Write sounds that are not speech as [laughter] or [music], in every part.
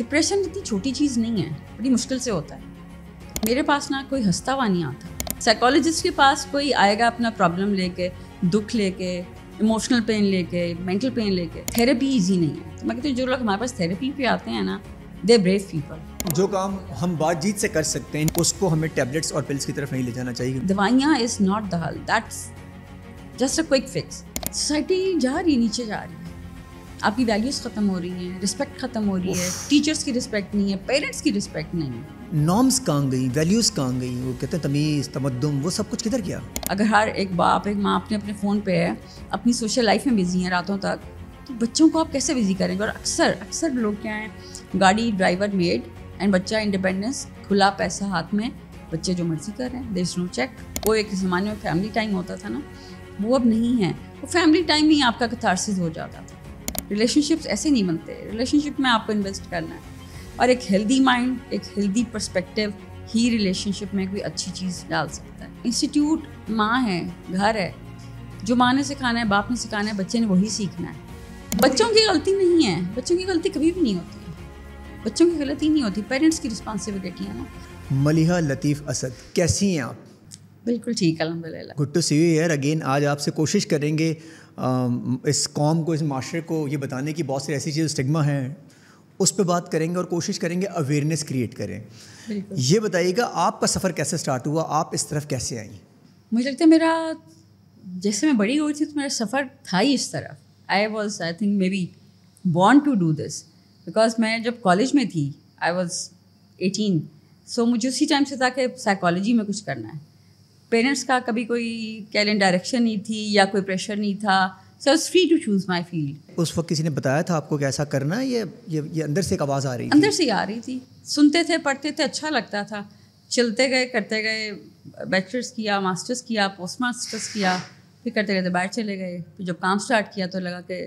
Depression इतनी छोटी चीज़ नहीं है बड़ी मुश्किल से होता है मेरे पास ना कोई हंसता हुआ नहीं आता साइकोलॉजिस्ट के पास कोई आएगा अपना प्रॉब्लम लेके दुख लेके इमोशनल पेन लेके मेंटल पेन लेके थेरेपी इजी नहीं है मैं कहती हूँ जो लोग हमारे पास थेरेपी पे आते हैं ना दे ब्रेव पीपल जो काम हम बातचीत से कर सकते हैं उसको हमें टेबलेट्स और पिल्स की तरफ नहीं ले जाना चाहिए दवाइयाँ इज नॉट द हल that's just a quick fix society जा रही नीचे जा रही आपकी वैल्यूज खत्म हो रही हैं रिस्पेक्ट खत्म हो रही है टीचर्स की रिस्पेक्ट नहीं है पेरेंट्स की रिस्पेक्ट नहीं है नॉर्म्स कहाँ गई वैल्यूज कहाँ गई वो कहते हैं तमीज़ तमद्दुम वो सब कुछ किधर गया अगर हर एक बाप एक माँ अपने अपने फ़ोन पे है अपनी सोशल लाइफ में बिजी है रातों तक तो बच्चों को आप कैसे बिजी करेंगे और अक्सर अक्सर लोग क्या हैं गाड़ी ड्राइवर मेड एंड बच्चा इंडिपेंडेंस खुला पैसा हाथ में बच्चे जो मर्जी कर रहे हैं देश नो चेक वो एक ज़माने में फैमिली टाइम होता था ना वो अब नहीं है वो फैमिली टाइम ही आपका कथारसिस हो जाता था रिलेशनशिप्स ऐसे नहीं बनते रिलेशनशिप में आपको इन्वेस्ट करना है और एक हेल्दी माइंड एक हेल्दी परस्पेक्टिव ही रिलेशनशिप में कोई अच्छी चीज़ डाल सकता है इंस्टीट्यूट माँ है घर है जो माँ ने सिखाना है बाप ने सिखाना है बच्चे ने वही सीखना है बच्चों की गलती नहीं है बच्चों की गलती कभी भी नहीं होती बच्चों की गलती नहीं होती पेरेंट्स की रिस्पॉन्सिबिलिटी है ना मलिहा लतीफ़ असद कैसी हैं आप बिल्कुल ठीक अलहमदिल्ला good to see you here again आज आपसे कोशिश करेंगे इस कॉम को इस माशरे को ये बताने की बहुत सी ऐसी चीज़ स्टिग्मा है उस पर बात करेंगे और कोशिश करेंगे अवेयरनेस क्रिएट करें ये बताइएगा आपका सफ़र कैसे स्टार्ट हुआ आप इस तरफ कैसे आई मुझे लगता है मेरा जैसे मैं बड़ी हुई थी तो मेरा सफ़र था ही इस तरफ I was I think maybe want to do this because मैं जब कॉलेज में थी आई वॉज एटीन सो मुझे उसी टाइम से था कि साइकोलॉजी में कुछ करना है पेरेंट्स का कभी कोई कैलेंड डायरेक्शन नहीं थी या कोई प्रेशर नहीं था so is free to choose my field उस वक्त किसी ने बताया था आपको कैसा करना है ये ये ये अंदर से एक आवाज़ आ रही थी अंदर से ही आ रही थी सुनते थे पढ़ते थे अच्छा लगता था चलते गए करते गए बैचलर्स किया मास्टर्स किया पोस्ट मास्टर्स किया फिर करते करते बाहर चले गए फिर जब काम स्टार्ट किया तो लगा कि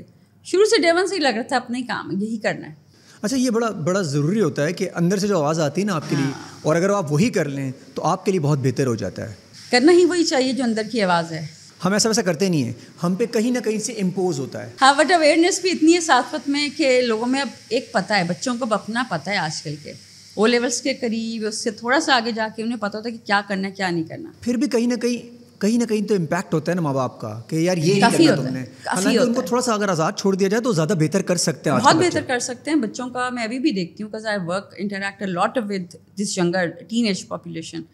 शुरू से डेवन से ही लग रहा था अपने काम यही करना है अच्छा ये बड़ा बड़ा ज़रूरी होता है कि अंदर से जो आवाज़ आती है ना आपके हाँ। लिए और अगर आप वही कर लें तो आपके लिए बहुत बेहतर हो जाता है करना ही वही चाहिए जो अंदर की आवाज़ है हम ऐसा वैसा करते नहीं है हम पे कहीं ना कहीं से इम्पोज होता है हाँ बट अवेयरनेस भी इतनी है साथ में कि लोगों में अब एक पता है बच्चों को अपना पता है आजकल के ओ लेवल्स के करीब उससे थोड़ा सा आगे जाके उन्हें पता होता है कि क्या करना है क्या नहीं करना फिर भी कहीं ना कहीं कहीं ना कहीं तो इम्पैक्ट होता है ना माँ बाप का कि यार ये काफी होता है हालांकि उनको थोड़ा सा अगर आज़ाद छोड़ दिया जाए तो ज़्यादा बेहतर कर सकते हैं बहुत बेहतर कर सकते हैं बच्चों का मैं अभी भी देखती हूँ because I work interact lot with this younger teenage population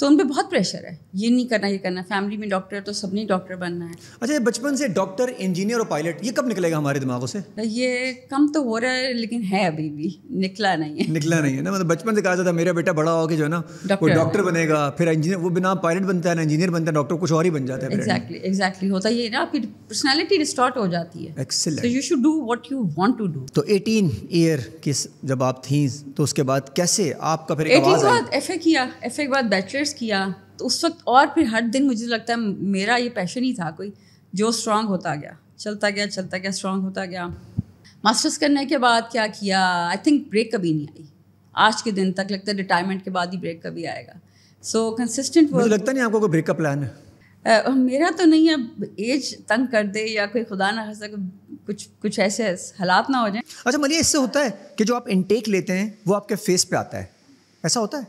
तो उन पर बहुत प्रेशर है ये नहीं करना ये करना फैमिली में डॉक्टर तो सबने डॉक्टर बनना है अच्छा ये बचपन से डॉक्टर इंजीनियर और पायलट ये कब निकलेगा हमारे दिमागों से तो ये कम तो हो रहा है लेकिन है अभी भी निकला नहीं है निकला नहीं है ना मतलब बचपन से कहा जाता मेरा बेटा बड़ा होकर जो है ना वो डॉक्टर बनेगा फिर इंजीनियर वो बिना पायलट बनता है ना इंजीनियर बनता है डॉक्टर कुछ और ही बन जाता है एग्जैक्टली एग्जैक्टली होता ये ना आपकी पर्सनैलिटी रिस्टॉर्ट हो जाती है excellent you should do what you want to do तो एटीन ईयर किस जब आप थी तो उसके बाद कैसे आपका फिर एफ ए किया एफ ए के बाद बैचलर्स प्रोजेक्ट्स किया तो उस वक्त और फिर हर दिन मुझे तो लगता है मेरा ये पैशन ही था कोई जो स्ट्रांग होता गया चलता गया चलता गया स्ट्रांग होता गया मास्टर्स करने के बाद क्या किया आई थिंक ब्रेक कभी नहीं आई आज के दिन तक लगता है रिटायरमेंट के बाद ही ब्रेक कभी आएगा सो कंसिस्टेंट मुझे लगता नहीं आपको कोई ब्रेकअप प्लान है Uh, मेरा तो नहीं है एज तंग कर दे या कोई खुदा ना खासा कुछ कुछ ऐसे हालात ना हो जाए अच्छा मलिया इससे होता है कि जो आप इनटेक लेते हैं वो आपके फेस पे आता है ऐसा होता है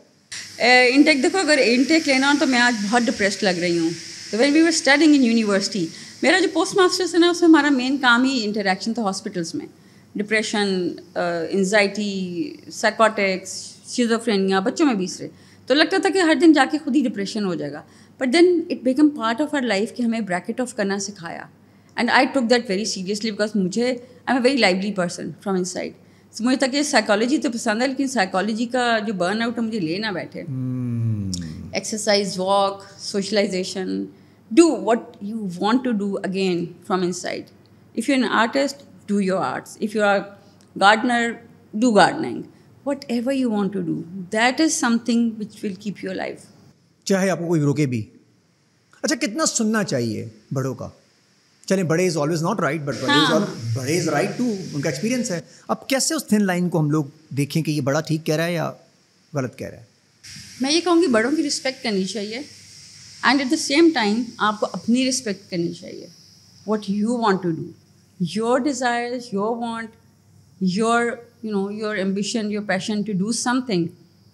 इनटेक देखो अगर इनटेक लेना हो तो मैं आज बहुत डिप्रेस लग रही हूँ तो when we were studying in university मेरा जो पोस्ट मास्टर्स है ना उसमें हमारा मेन काम ही इंटरेक्शन था हॉस्पिटल्स में डिप्रेशन एनजाइटी साइकोटिक्स शिजोफ्रेनिया बच्चों में बीसरे तो लगता था कि हर दिन जाके खुद ही डिप्रेशन हो जाएगा but then it become part of our life कि हमें ब्रैकेट ऑफ करना सिखाया and I took that very seriously because मुझे I am a very lively person from inside मुझे तक ये साइकोलॉजी तो पसंद है लेकिन साइकोलॉजी का जो बर्न आउट है मुझे लेना बैठे exercise walk socialisation do what you want to do again from inside if you an artist do your arts if you are gardener do gardening whatever you want to do that is something which will keep your life चाहे आपको कोई रोके भी अच्छा कितना सुनना चाहिए बड़ों का चले बड़े is always not right but बड़े हाँ। बड़े इज राइट टू उनका एक्सपीरियंस है अब कैसे उस थिन लाइन को हम लोग देखें कि ये बड़ा ठीक कह रहा है या गलत कह रहा है मैं ये कहूँगी बड़ों की रिस्पेक्ट करनी चाहिए and at the same time आपको अपनी रिस्पेक्ट करनी चाहिए what you want to do your desire your want your you know your ambition your passion to do something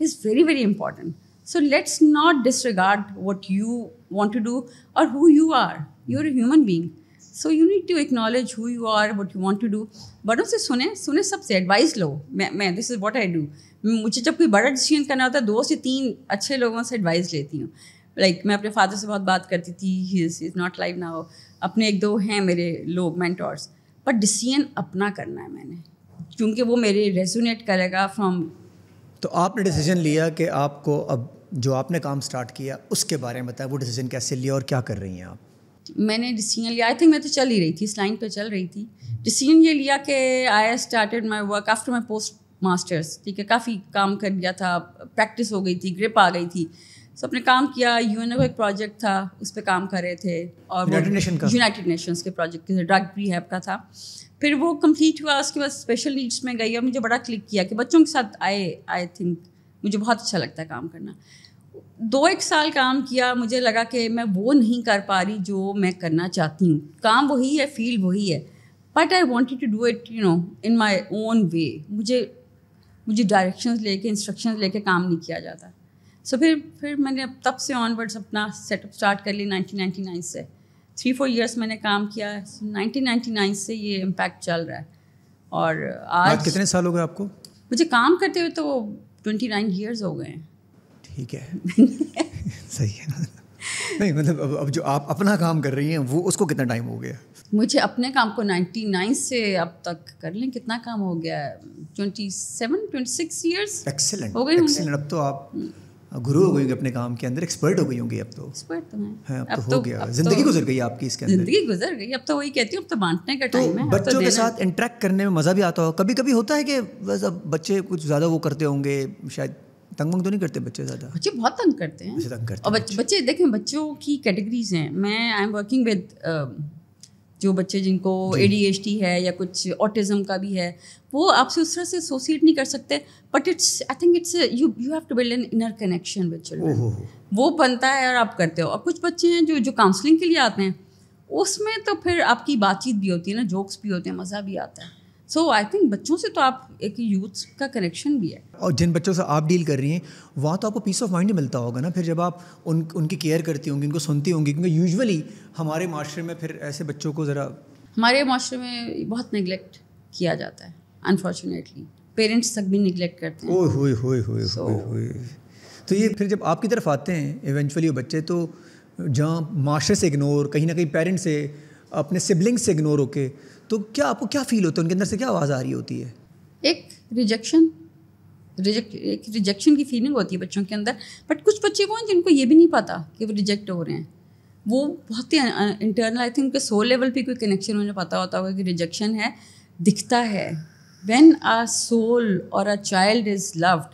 is very very important so let's not disregard what you want to do और who you are you are human being so you need to acknowledge who you are what you want to do बड़ों से सुने सुने सबसे advice लो मैं मैं this is what I do मुझे जब कोई बड़ा डिसीजन करना होता है दो से तीन अच्छे लोगों से एडवाइस लेती हूँ लाइक like, मैं अपने फादर से बहुत बात करती थी he is is not live now अपने एक दो हैं मेरे लोग मैंटॉर्स पर डिसीजन अपना करना है मैंने क्योंकि वो मेरे रेजोनेट करेगा फ्रॉम तो आपने डिसीजन लिया कि आपको अब जो आपने काम स्टार्ट किया उसके बारे में बताया वो डिसीजन कैसे लिया और क्या कर रही हैं आप मैंने डिसीजन लिया आई थिंक मैं तो चल ही रही थी इस लाइन पर चल रही थी डिसीजन ये लिया कि I started my work after my post masters ठीक है काफ़ी काम कर लिया था प्रैक्टिस हो गई थी ग्रिप आ गई थी सो अपने काम किया यू एन एक प्रोजेक्ट था उस पर काम कर रहे थे और यूनाइटेड नेशंस के प्रोजेक्ट के ड्रग हैब का था फिर वो कंप्लीट हुआ उसके बाद स्पेशल नीड्स में गई और मुझे बड़ा क्लिक किया कि बच्चों के साथ आए आई थिंक मुझे बहुत अच्छा लगता है काम करना दो एक साल काम किया मुझे लगा कि मैं वो नहीं कर पा रही जो मैं करना चाहती हूँ काम वही है फील्ड वही है but I wanted to do it you know in my own way मुझे मुझे डायरेक्शंस लेके ले लेके काम नहीं किया जाता सो so, फिर फिर मैंने तब से ऑनवर्ड्स अपना सेटअप स्टार्ट कर लिया नाइन से थ्री फोर ईयर्स मैंने काम किया नाइनटीन so, नाइन से ये इम्पैक्ट चल रहा है और आज कितने साल हो गए आपको मुझे काम करते हुए तो ट्वेंटी नाइन ईयर्स हो गए हैं ठीक है [laughs] सही है ना नहीं मतलब अब, अब जो आप अपना काम कर रही हैं वो उसको कितना टाइम हो गया मुझे अपने काम को 99 से अब तक कर लें कितना काम हो गया है 27 26 इयर्स एक्सीलेंट हो गई एक्सीलेंट अब तो आप गुरु हो गई अपने काम के अंदर एक्सपर्ट हो गई होंगी अब तो एक्सपर्ट तो मैं है, हाँ, अब, अब तो, तो- हो गया जिंदगी तो, गुजर गई आपकी इसके अंदर जिंदगी गुजर गई अब तो वही कहती हूँ अब तो बांटने का टाइम तो है तो बच्चों के साथ इंटरेक्ट करने में मज़ा भी आता हो कभी कभी होता है कि बस अब बच्चे कुछ ज़्यादा वो करते होंगे शायद तंग तो नहीं करते बच्चे ज़्यादा बच्चे बहुत तंग करते हैं बच्चे तंग करते और बच्चे, बच्चे देखें बच्चों की कैटेगरीज हैं मैं आई एम वर्किंग विद जो बच्चे जिनको ए है या कुछ ऑटिज़म का भी है वो आपसे उस तरह से एसोसिएट नहीं कर सकते but it's I think it's you you have to build an inner connection with children वो बनता है और आप करते हो और कुछ बच्चे हैं जो जो काउंसलिंग के लिए आते हैं उसमें तो फिर आपकी बातचीत भी होती है ना जोक्स भी होते हैं मज़ा भी आता है सो आई थिंक बच्चों से तो आप एक यूथ का कनेक्शन भी है और जिन बच्चों से आप डील कर रही हैं वहाँ तो आपको पीस ऑफ माइंड मिलता होगा ना फिर जब आप उन उनकी केयर करती होंगी उनको सुनती होंगी क्योंकि यूजुअली हमारे माशरे में फिर ऐसे बच्चों को ज़रा हमारे माशरे में बहुत निगलेक्ट किया जाता है अनफॉर्चुनेटली पेरेंट्स तक भी निगलेक्ट करते हैं ओए होए होए होए होए तो ये फिर जब आपकी तरफ आते हैं इवेंचुअली वो बच्चे तो जहाँ माशरे से इग्नोर कहीं ना कहीं पेरेंट्स से अपने सिबलिंग्स से इग्नोर होके तो क्या आपको क्या फील होता है उनके अंदर से क्या आवाज़ आ रही होती है एक रिजेक्शन रिजेक्ट एक रिजेक्शन की फीलिंग होती है बच्चों के अंदर बट कुछ बच्चे वो हैं जिनको ये भी नहीं पता कि वो रिजेक्ट हो रहे हैं वो बहुत ही इंटरनल आई थिंक उनके सोल लेवल पे कोई कनेक्शन उन्हें पता होता होगा कि रिजेक्शन है दिखता है वेन आ सोल और अ चाइल्ड इज़ लव्ड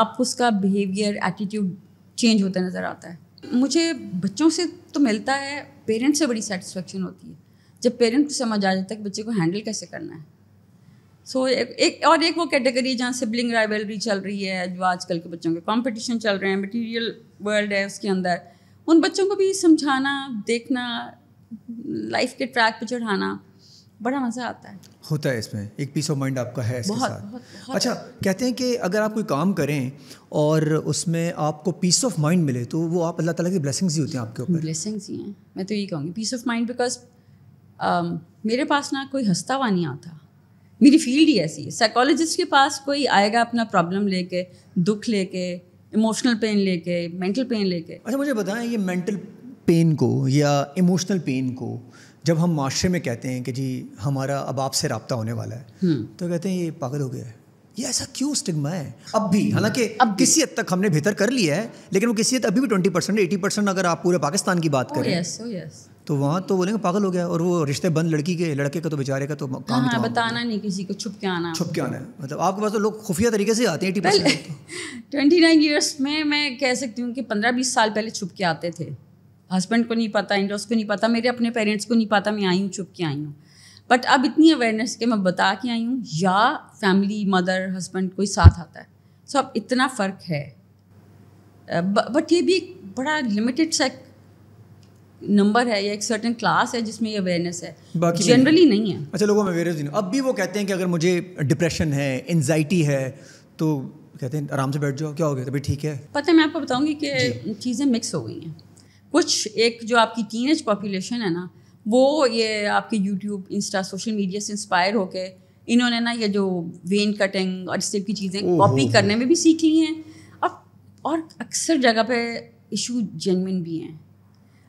आपको उसका बिहेवियर एटीट्यूड चेंज होता नज़र आता है मुझे बच्चों से तो मिलता है पेरेंट्स से बड़ी सेटिस्फेक्शन होती है जब पेरेंट को समझ आ जाता है कि बच्चे को हैंडल कैसे करना है सो so, एक, एक और एक वो कैटेगरी जहाँ सिबलिंग राइवलरी चल रही है जो आजकल के बच्चों के कॉम्पिटिशन चल रहे हैं मटीरियल वर्ल्ड है उसके अंदर उन बच्चों को भी समझाना देखना लाइफ के ट्रैक पर चढ़ाना बड़ा मज़ा आता है होता है इसमें एक पीस ऑफ माइंड आपका है इसके बहुत, साथ बहुत, बहुत अच्छा कहते हैं कि अगर आप कोई काम करें और उसमें आपको पीस ऑफ माइंड मिले तो वो आप अल्लाह ताला की ब्लेसिंग्स ही होती हैं आपके ऊपर ब्लेसिंग्स ही हैं मैं तो यही कहूँगी peace of mind because Um, मेरे पास ना कोई हंसता हुआ नहीं आता मेरी फील्ड ही ऐसी है साइकोलॉजिस्ट के पास कोई आएगा अपना प्रॉब्लम लेके दुख लेके इमोशनल पेन लेके मेंटल पेन लेके अच्छा मुझे बताएं ये मेंटल पेन को या इमोशनल पेन को जब हम माशरे में कहते हैं कि जी हमारा अब आपसे रबता होने वाला है हम्म। तो कहते हैं ये पागल हो गया है ये ऐसा क्यों स्टिग्मा है अब भी हम्म। हालांकि अब किसी हद तक हमने बेहतर कर लिया है लेकिन वो किसी हद अभी भी ट्वेंटी परसेंट एटी परसेंट अगर आप पूरे पाकिस्तान की बात oh करें oh यस तो वहाँ तो बोलेंगे पागल हो गया और वो रिश्ते बंद लड़की के लड़के का तो बेचारे का तो काम हाँ, बताना नहीं किसी को छुप के आना छुप के आना है मतलब आपके पास तो लोग खुफिया तरीके से आते हैं ट्वेंटी नाइन ईयर्स में मैं कह सकती हूँ कि पंद्रह बीस साल पहले छुप के आते थे हस्बैंड को नहीं पता इंडोस को नहीं पता मेरे अपने पेरेंट्स को नहीं पता मैं आई हूँ छुप के आई हूँ बट अब इतनी अवेयरनेस के मैं बता के आई हूँ या फैमिली मदर हस्बैंड कोई साथ आता है सो अब इतना फ़र्क है बट ये भी एक बड़ा लिमिटेड सा नंबर है या एक सर्टन क्लास है जिसमें ये अवेयरनेस है बाकी जनरली नहीं।, है अच्छा लोगों में अवेयरनेस नहीं अब भी वो कहते हैं कि अगर मुझे डिप्रेशन है एनजाइटी है तो कहते हैं आराम से बैठ जाओ क्या हो गया तभी ठीक है पता है मैं आपको बताऊंगी कि चीज़ें मिक्स हो गई हैं कुछ एक जो आपकी टीन एज पॉपुलेशन है ना वो ये आपके यूट्यूब इंस्टा सोशल मीडिया से इंस्पायर होकर इन्होंने ना ये जो वेन कटिंग और इस टाइप की चीज़ें कॉपी करने में भी सीख ली हैं अब और अक्सर जगह पे इशू जेनविन भी हैं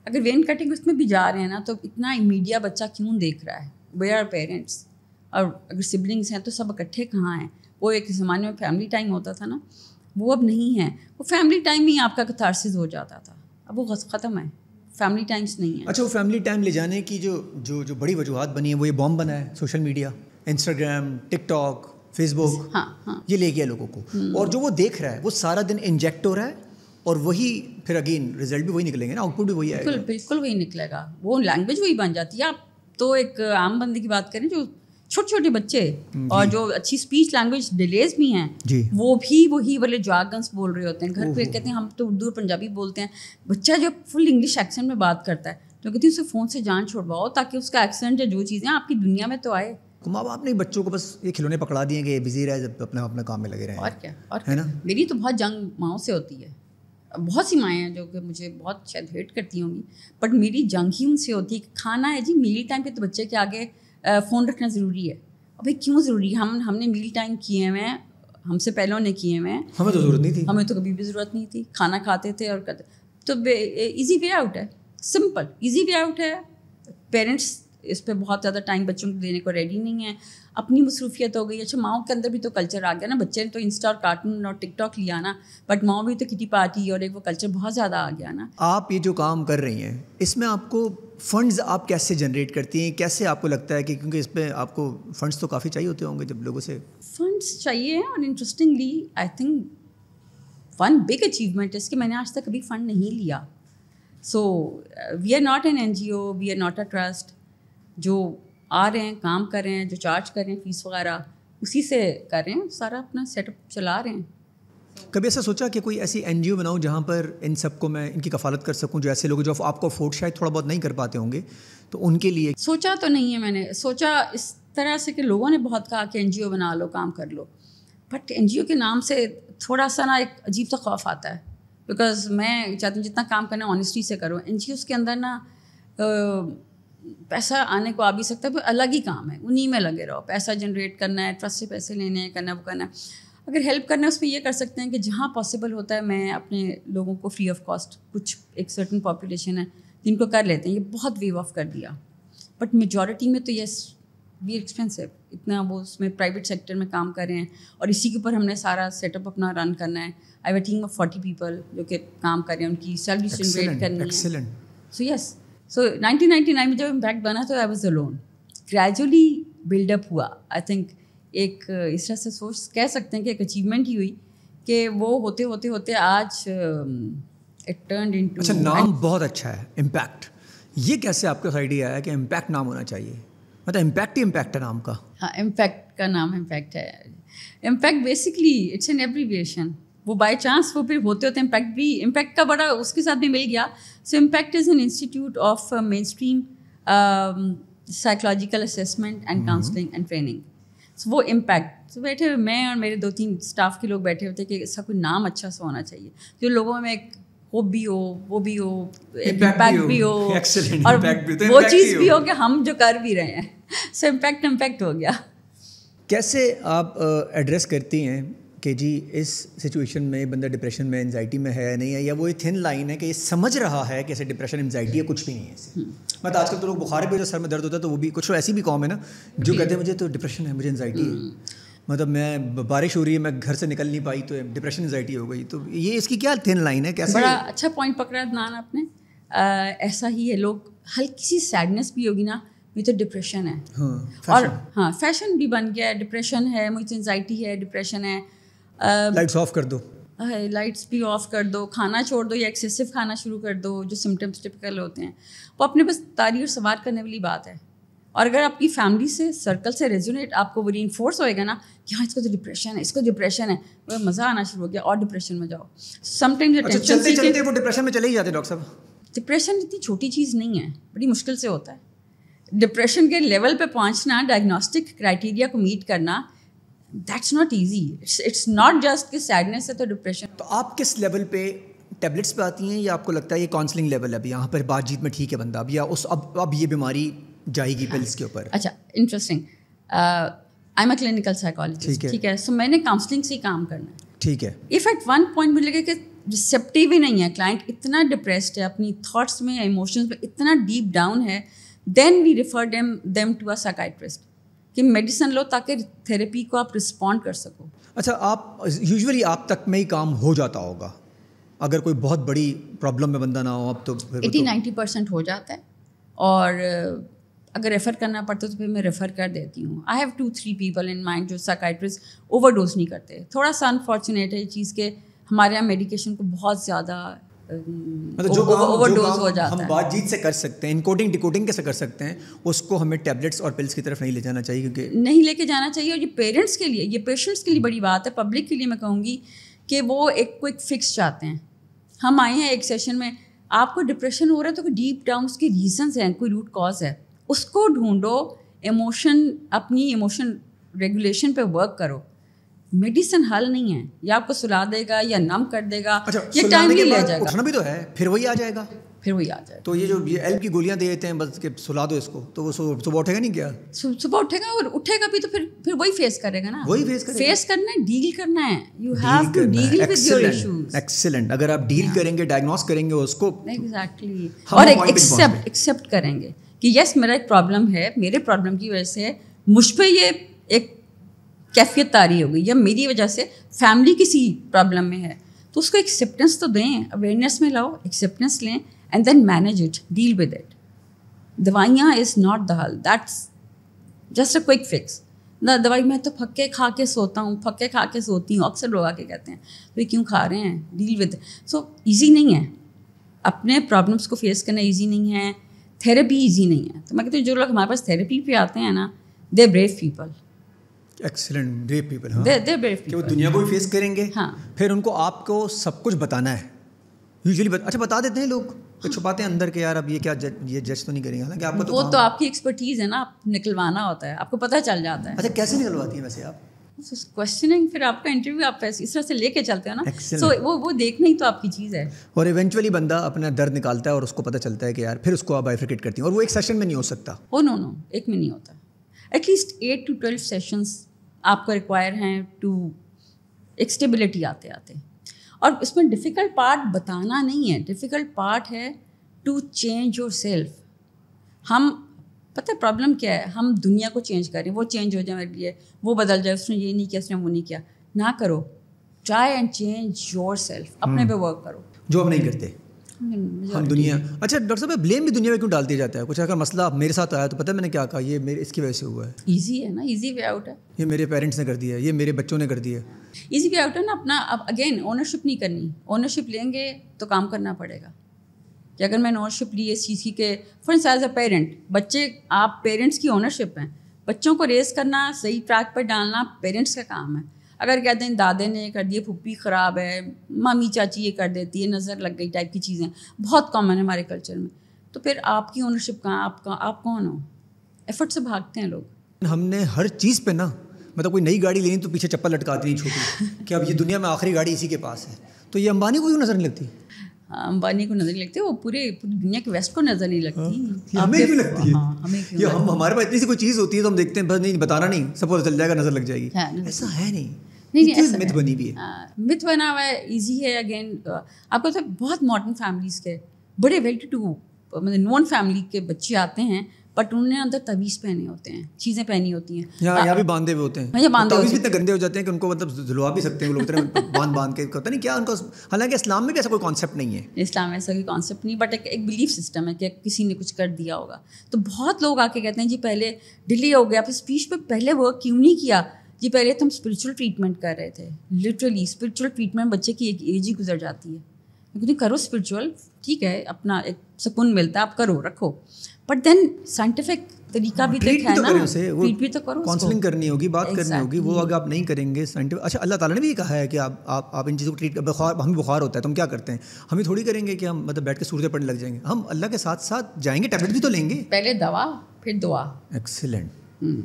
अगर वेन कटिंग उसमें भी जा रहे हैं ना तो इतना मीडिया बच्चा क्यों देख रहा है वे आर पेरेंट्स और अगर सिबलिंग्स हैं तो सब इकट्ठे कहाँ हैं वो एक ज़माने में फैमिली टाइम होता था ना वो अब नहीं है वो फैमिली टाइम ही आपका कथारसिस हो जाता था अब वो ख़त्म है फैमिली टाइम्स नहीं है अच्छा वो फैमिली टाइम ले जाने की जो जो जो बड़ी वजूहत बनी है वो ये बॉम्ब बना है social media Instagram TikTok Facebook हाँ, हाँ. ये ले गया लोगों को हम्म। और जो वो देख रहा है वो सारा दिन इंजेक्ट हो रहा है और वही फिर अगेन रिजल्ट भी वही निकलेंगे ना आउटपुट भी वही आएगा बिल्कुल बिल्कुल वही निकलेगा वो लैंग्वेज वही बन जाती है आप तो एक आम बंदे की बात करें जो छोटे छोटे बच्चे और जो अच्छी स्पीच लैंग्वेज डिलेज भी हैं वो भी वही वाले जागन्स बोल रहे होते हैं घर पे कहते हैं हम तो उर्दू पंजाबी बोलते हैं बच्चा जो फुल इंग्लिश एक्सेंट में बात करता है तो कहती है उसे फ़ोन से जान छोड़वाओ ताकि उसका एक्सेंट या जो चीज़ें आपकी दुनिया में तो आए तो माँ बाप ने बच्चों को बस ये खिलौने पकड़ा दिए कि बिजी रहे जब अपना अपने काम में लगे रहे और क्या और है ना मेरी तो बहुत जंग माओ से होती है बहुत सी माएँ हैं जो कि मुझे बहुत शायद हेट करती होंगी बट मेरी जंग ही उनसे होती है कि खाना है जी मील टाइम पे तो बच्चे के आगे फ़ोन रखना ज़रूरी है भाई क्यों ज़रूरी है हम हमने मील टाइम किए हुए हैं हमसे पहले उन्हें किए हुए हैं हमें तो ज़रूरत नहीं थी हमें तो कभी भी ज़रूरत नहीं थी खाना खाते थे और करते तो ईजी वे आउट है सिंपल ईजी वे आउट है पेरेंट्स इस पर बहुत ज़्यादा टाइम बच्चों को देने को रेडी नहीं है अपनी मसरूफियत हो गई अच्छा माओ के अंदर भी तो कल्चर आ गया ना बच्चे ने तो इंस्टा और कार्टून और टिकटॉक लिया ना बट माओ भी तो किटी पार्टी और एक वो कल्चर बहुत ज़्यादा आ गया ना आप ये जो काम कर रही हैं इसमें आपको फंड्स आप कैसे जनरेट करती हैं कैसे आपको लगता है कि क्योंकि इस पर आपको फंड्स तो काफ़ी चाहिए होते होंगे जब लोगों से फंड्स चाहिए और interestingly I think one big achievement इसके मैंने आज तक कभी फ़ंड नहीं लिया so we are not an N G O we are not a trust जो आ रहे हैं काम कर रहे हैं जो चार्ज कर रहे हैं फीस वगैरह उसी से कर रहे हैं सारा अपना सेटअप चला रहे हैं कभी ऐसा सोचा कि कोई ऐसी एन बनाऊँ जहाँ पर इन सबको मैं इनकी कफालत कर सकूँ जो ऐसे लोग जो आपको अफोर्ड शायद थोड़ा बहुत नहीं कर पाते होंगे तो उनके लिए सोचा तो नहीं है मैंने सोचा इस तरह से कि लोगों ने बहुत कहा कि एन बना लो काम कर लो बट एन के नाम से थोड़ा सा ना एक अजीब सा खौफ आता है बिकॉज मैं चाहती हूँ जितना काम करना ऑनेस्टी से करो एन के अंदर ना पैसा आने को आ भी सकता है पर अलग ही काम है उन्हीं में लगे रहो पैसा जनरेट करना है ट्रस्ट से पैसे लेने हैं करना वो करना है अगर हेल्प करना है उसमें ये कर सकते हैं कि जहाँ पॉसिबल होता है मैं अपने लोगों को फ्री ऑफ कॉस्ट कुछ एक सर्टन पॉपुलेशन है जिनको कर लेते हैं ये बहुत वेव ऑफ कर दिया बट मेजॉरिटी में तो येस वी एक्सपेंसिव इतना वो उसमें प्राइवेट सेक्टर में काम कर रहे हैं और इसी के ऊपर हमने सारा सेटअप अपना रन करना है I waiting of forty people जो कि काम कर रहे हैं उनकी सैलरी जनरेट करनी है so yes so ninety nine में जब इम्पैक्ट बना तो I was lone gradually build up हुआ आई थिंक एक uh, इस तरह से सोच कह सकते हैं कि एक अचीवमेंट ही हुई कि वो होते होते होते आज इट टर्न इन अच्छा नाम बहुत अच्छा है इम्पैक्ट ये कैसे आपका आइडिया है कि इम्पैक्ट नाम होना चाहिए मतलब इम्पैक्ट ही इम्पैक्ट है नाम का हाँ इम्पैक्ट का नाम इम्पैक्ट है impact basically it's an abbreviation वो बाई चांस वो फिर होते होते इम्पैक्ट भी इम्पैक्ट का बड़ा उसके साथ भी मिल गया so impact is an institute of mainstream psychological assessment and counselling and training so वो इम्पैक्ट तो बैठे हुए मैं और मेरे दो तीन स्टाफ के लोग बैठे हुए थे कि इसका कोई नाम अच्छा सा होना चाहिए जो लोगों में एक होप भी हो वो भी हो इम्पैक्ट भी हो [laughs] और तो वो चीज़ भी हो कि हम जो कर भी रहे हैं सो इम्पैक्ट इम्पैक्ट हो गया कैसे आप एड्रेस uh, करती हैं कि जी इस सिचुएशन में बंदा डिप्रेशन में एनजाइटी में है नहीं है या वो ये थिन लाइन है कि ये समझ रहा है कि ऐसे डिप्रेशन एनजाइटी है कुछ भी नहीं है हम्म। मतलब आजकल तो लोग बुखार पे जो सर में दर्द होता है तो वो भी कुछ तो ऐसी भी कॉम है ना जो कहते हैं मुझे तो डिप्रेशन है मुझे एनजाइटी है हम्म। मतलब मैं बारिश हो रही है मैं घर से निकल नहीं पाई तो डिप्रेशन एनजाइटी हो गई तो ये इसकी क्या थिन लाइन है कैसा बड़ा अच्छा पॉइंट पकड़ा नान आपने ऐसा ही है लोग हल्की सी सैडनेस भी होगी ना मुझे तो डिप्रेशन है हाँ, और हाँ फैशन भी बन गया है डिप्रेशन है मुझे एनजाइटी है डिप्रेशन है लाइट्स ऑफ कर दो लाइट्स भी ऑफ कर दो खाना छोड़ दो या एक्सेसिव खाना शुरू कर दो जो सिम्टम्स टिपिकल होते हैं वो अपने पास और सवार करने वाली बात है और अगर आपकी फैमिली से सर्कल से रेजोनेट आपको वो री होएगा ना कि हाँ इसको तो डिप्रेशन है इसको तो डिप्रेशन है वह मज़ा आना शुरू हो गया और डिप्रेशन में जाओ समटाइम्स चलते चलते वो डिप्रेशन में चले ही जाते डॉक्टर साहब डिप्रेशन इतनी छोटी चीज़ नहीं है बड़ी मुश्किल से होता है डिप्रेशन के लेवल पे पहुंचना डायग्नोस्टिक क्राइटेरिया को मीट करना that's not easy it's not just कि सैडनेस है तो डिप्रेशन तो आप किस लेवल पे टैबलेट्स पे आती हैं या आपको लगता है ये काउंसलिंग लेवल है अभी यहाँ पर बातचीत में ठीक है बंदा अब या उस अब अब ये बीमारी जाएगी पिल्स के ऊपर अच्छा interesting I am a clinical psychologist ठीक है सो so, मैंने काउंसलिंग से ही काम करना है ठीक है इफ एट वन पॉइंट मुझे लगे कि रिसेप्टिव ही नहीं है क्लाइंट इतना डिप्रेस्ड है अपनी थॉट्स में इमोशंस में इतना डीप डाउन है then we refer them them to a psychiatrist कि मेडिसिन लो ताकि थेरेपी को आप रिस्पॉन्ड कर सको अच्छा आप यूजुअली आप तक में ही काम हो जाता होगा अगर कोई बहुत बड़ी प्रॉब्लम में बंदा ना हो अब तो, तो- एटी नाइन्टी परसेंट हो जाता है और अगर रेफ़र करना पड़ता तो फिर मैं रेफ़र कर देती हूँ I have two three people in mind जो साइकाइट्रिस्ट ओवरडोज नहीं करते थोड़ा सा अनफॉर्चुनेट है ये चीज़ के हमारे यहाँ मेडिकेशन को बहुत ज़्यादा मतलब जो काम ओवरडोज हो जाता हम बातचीत से कर सकते हैं इनकोडिंग डिकोडिंग कैसे कर सकते हैं उसको हमें टैबलेट्स और पिल्स की तरफ नहीं ले जाना चाहिए क्योंकि नहीं लेके जाना चाहिए और ये पेरेंट्स के लिए ये पेशेंट्स के लिए बड़ी बात है पब्लिक के लिए मैं कहूँगी कि वो एक क्विक फिक्स चाहते हैं हम आए हैं एक सेशन में आपको डिप्रेशन हो रहा है तो कोई डीप डाउन उसके रीजंस हैं कोई रूट कॉज है उसको ढूंढो इमोशन अपनी इमोशन रेगुलेशन पर वर्क करो मेडिसिन हल नहीं है या आपको सुला देगा या नम कर देगा अच्छा, या टाइम ले जाएगा उठना भी तो है फिर वही आ जाएगा फिर वही आ जाएगा तो ये जो ये एल की गोलियां दे देते हैं बस के सुला दो इसको तो वो सुबह उठेगा नहीं क्या सुबह उठेगा और उठेगा भी तो फिर फिर वही फेस करेगा ना वही फेस करेगा फेस करना है डील करना है you have to deal with your issues excellent अगर आप डील करेंगे डायग्नोस करेंगे उसको एग्जैक्टली और एक्सेप्ट एक्सेप्ट करेंगे कि यस मेरा एक प्रॉब्लम है मेरे प्रॉब्लम की वजह से मुझ पर ये एक कैफियत तारी हो गई या मेरी वजह से फैमिली किसी प्रॉब्लम में है तो उसको एक्सेप्टेंस तो दें अवेयरनेस में लाओ एक्सेप्टेंस लें and then manage it deal with it दवाइयाँ इज़ नॉट द हल that's just a quick fix ना दवाई मैं तो फक्के खा के सोता हूँ फक्के खा के सोती हूँ अक्सर लोग आके कहते हैं तो ये क्यों खा रहे हैं डील विद सो ईजी नहीं है अपने प्रॉब्लम्स को फेस करना ईजी नहीं है थेरेपी ईजी नहीं है तो मैं कहती हूँ जो लोग हमारे पास थेरेपी पे आते हैं ना they brave people excellent brave people कि वो दुनिया को भी फेस करेंगे हाँ. फिर उनको आपको सब कुछ बताना है यूजुअली बत, अच्छा बता देते हैं लोग छुपाते हैं अंदर के यार अब ये क्या जज, ये जज तो नहीं करेंगे हालांकि आपको तो वो तो आपकी एक्सपर्टीज है ना आप निकलवाना होता है आपको पता चल जाता है अच्छा कैसे निकलवाती है वैसे आप क्वेश्चनिंग फिर आपका इंटरव्यू आप इस तरह से लेके चलते हो ना सो so, वो वो देखना ही तो आपकी चीज़ है और इवेंचुअली बंदा अपना दर्द निकालता है और उसको पता चलता है कि यार फिर उसको आप बाइफ्रिकेट करती हैं और वो एक सेशन में नहीं हो सकता ओ नो नो एक में नहीं होता at least eight to twelve sessions आपको रिक्वायर हैं टू एक स्टेबिलिटी आते आते और इसमें डिफ़िकल्ट पार्ट बताना नहीं है डिफ़िकल्ट पार्ट है टू चेंज योर सेल्फ हम पता है प्रॉब्लम क्या है हम दुनिया को चेंज करें वो चेंज हो जाए मेरे लिए वो बदल जाए उसने ये नहीं किया उसने वो नहीं किया ना करो try and change yourself अपने हम्म। पे वर्क करो जो हम नहीं करते हम्म, हम दुनिया अच्छा डॉक्टर साहब ब्लेम भी दुनिया में क्यों डाल दिया जाता है कुछ अगर मसला मेरे साथ आया तो पता है मैंने क्या कहा ये मेरे इसकी वजह से हुआ है ईजी है ना ईजी वे आउट है ये मेरे पेरेंट्स ने कर दिया ये मेरे बच्चों ने कर दिया ईजी वे आउट है ना अपना अब अगेन ओनरशिप नहीं करनी ओनरशिप लेंगे तो काम करना पड़ेगा कि अगर मैंने ओनरशिप ली इस चीज़ की के फॉर एज अ पेरेंट बच्चे आप पेरेंट्स की ओनरशिप हैं बच्चों को रेस करना सही ट्रैक पर डालना पेरेंट्स का काम है अगर कहते हैं दादे ने कर दिए फुप्पी ख़राब है मामी चाची ये कर देती है नज़र लग गई टाइप की चीज़ें बहुत कॉमन है हमारे कल्चर में तो फिर आपकी ओनरशिप कहाँ आपका आप कौन हो एफर्ट से भागते हैं लोग हमने हर चीज़ पे ना मतलब कोई नई गाड़ी लेनी तो पीछे चप्पल लटकाती नहीं छोटी [laughs] कि अब ये दुनिया में आखिरी गाड़ी इसी के पास है तो ये अंबानी को क्यों नज़र नहीं लगती अंबानी को नजर लगती है वो पूरे पूरी दुनिया के वेस्ट को नजर नहीं लगती हाँ। हमें क्यों लगती है हाँ, हमें क्यों ये हम हमारे पास इतनी सी कोई चीज़ होती है तो हम देखते हैं बस नहीं बताना नहीं सबको चल जाएगा नजर लग जाएगी हाँ, ऐसा है नहीं नहीं नहीं ऐसा मिथ बनी भी है हाँ, मिथ बना हुआ है इजी है अगेन आपको बहुत मॉडर्न फैमिलीज के बड़े वेल टू डू मतलब नॉन फैमिली के बच्चे आते हैं बट उन्होंने अंदर तवीज़ पहने होते हैं चीज़ें पहनी होती हैं यहाँ भी बांधे हुए होते हैं अच्छा, बांधे तवीज़ तो भी इतने गंदे हो जाते हैं कि उनको मतलब धुलवा भी सकते हैं लोग मतलब बांध बांध के पता नहीं क्या उनको हालांकि इस्लाम में भी ऐसा कोई कॉन्सेप्ट नहीं है इस्लाम में ऐसा कोई कॉन्सेप्ट नहीं बट एक, एक बिलीफ सिस्टम है कि किसी ने कुछ कर दिया होगा तो बहुत लोग आके कहते हैं जी पहले डिले हो गया फिर स्पीच पर पहले वर्क क्यों नहीं किया जी पहले तो हम स्पिरिचुअल ट्रीटमेंट कर रहे थे लिटरली स्पिरिचुअल ट्रीटमेंट बच्चे की एक एज ही गुजर जाती है क्योंकि करो स्पिरिचुअल ठीक है अपना एक सुकून मिलता है आप करो रखो बट देन साइंटिफिक तरीका भी देखा तो है तो ना उसे वो भी तो करो काउंसलिंग करनी होगी बात exactly. करनी होगी वो अगर आप नहीं करेंगे साइंटिफिक अच्छा अल्लाह ताला ने भी कहा है कि आप आप आप इन चीज़ों को ट्रीट बुखार हमें बुखार होता है तो हम क्या करते हैं हम थोड़ी करेंगे कि हम मतलब बैठ के सूर्य पड़ने लग जाएंगे हम अल्लाह के साथ साथ जाएंगे टैबलेट भी तो लेंगे पहले दवा फिर दुआ एक्सीलेंट हम्म,